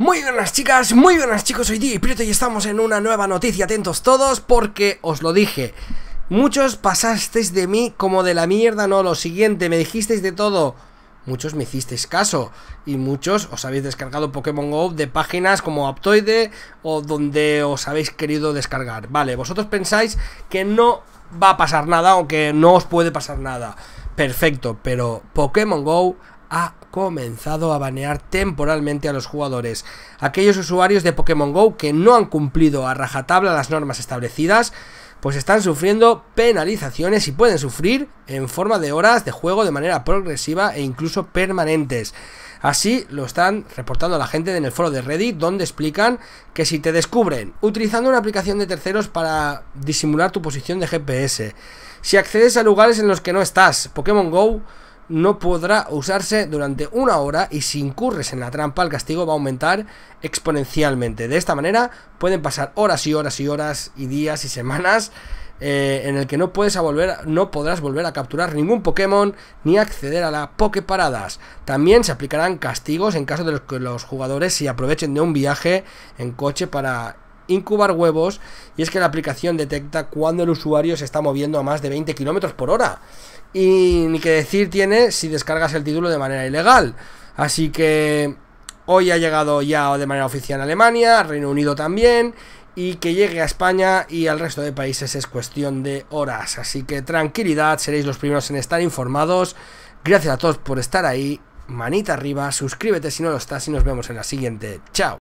Muy buenas chicas, muy buenas chicos, soy y Prieto y estamos en una nueva noticia, atentos todos porque os lo dije Muchos pasasteis de mí como de la mierda, no, lo siguiente, me dijisteis de todo Muchos me hicisteis caso y muchos os habéis descargado Pokémon GO de páginas como Aptoide o donde os habéis querido descargar Vale, vosotros pensáis que no va a pasar nada o que no os puede pasar nada Perfecto, pero Pokémon GO ha comenzado a banear temporalmente a los jugadores. Aquellos usuarios de Pokémon GO que no han cumplido a rajatabla las normas establecidas, pues están sufriendo penalizaciones y pueden sufrir en forma de horas de juego de manera progresiva e incluso permanentes. Así lo están reportando la gente en el foro de Reddit, donde explican que si te descubren utilizando una aplicación de terceros para disimular tu posición de GPS, si accedes a lugares en los que no estás, Pokémon Go no podrá usarse durante una hora y si incurres en la trampa el castigo va a aumentar exponencialmente. De esta manera pueden pasar horas y horas y horas y días y semanas eh, en el que no, puedes volver, no podrás volver a capturar ningún Pokémon ni acceder a la Pokeparadas. También se aplicarán castigos en caso de que los, jugadores se aprovechen de un viaje en coche para incubar huevos y es que la aplicación detecta cuando el usuario se está moviendo a más de 20 km por hora. Y ni que decir tiene si descargas el título de manera ilegal. Así que hoy ha llegado ya de manera oficial a Alemania, Reino Unido también, y que llegue a España y al resto de países es cuestión de horas. Así que tranquilidad, seréis los primeros en estar informados. Gracias a todos por estar ahí. Manita arriba, suscríbete si no lo estás y nos vemos en la siguiente. Chao.